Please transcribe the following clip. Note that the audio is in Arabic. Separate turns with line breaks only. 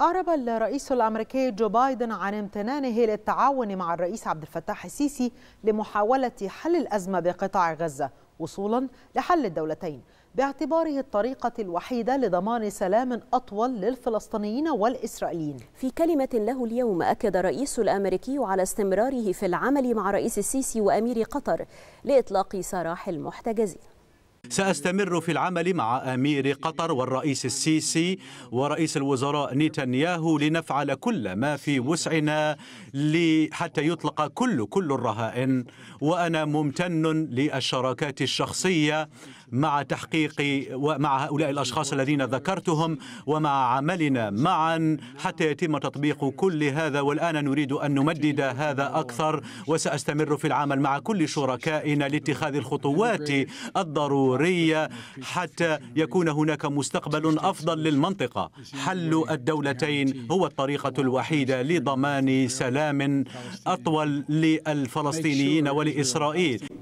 أعرب الرئيس الأمريكي جو بايدن عن امتنانه للتعاون مع الرئيس عبد الفتاح السيسي لمحاولة حل الأزمة بقطاع غزة وصولا لحل الدولتين باعتباره الطريقة الوحيدة لضمان سلام أطول للفلسطينيين
والإسرائيليين في كلمة له اليوم أكد الرئيس الأمريكي على استمراره في العمل مع رئيس السيسي وأمير قطر لإطلاق سراح المحتجزين
سأستمر في العمل مع أمير قطر والرئيس السيسي ورئيس الوزراء نتنياهو لنفعل كل ما في وسعنا حتى يطلق كل كل الرهائن وأنا ممتن للشراكات الشخصية مع تحقيق ومع هؤلاء الأشخاص الذين ذكرتهم ومع عملنا معا حتى يتم تطبيق كل هذا والآن نريد أن نمدد هذا أكثر وسأستمر في العمل مع كل شركائنا لاتخاذ الخطوات الضرورية حتى يكون هناك مستقبل أفضل للمنطقة حل الدولتين هو الطريقة الوحيدة لضمان سلام أطول للفلسطينيين ولإسرائيل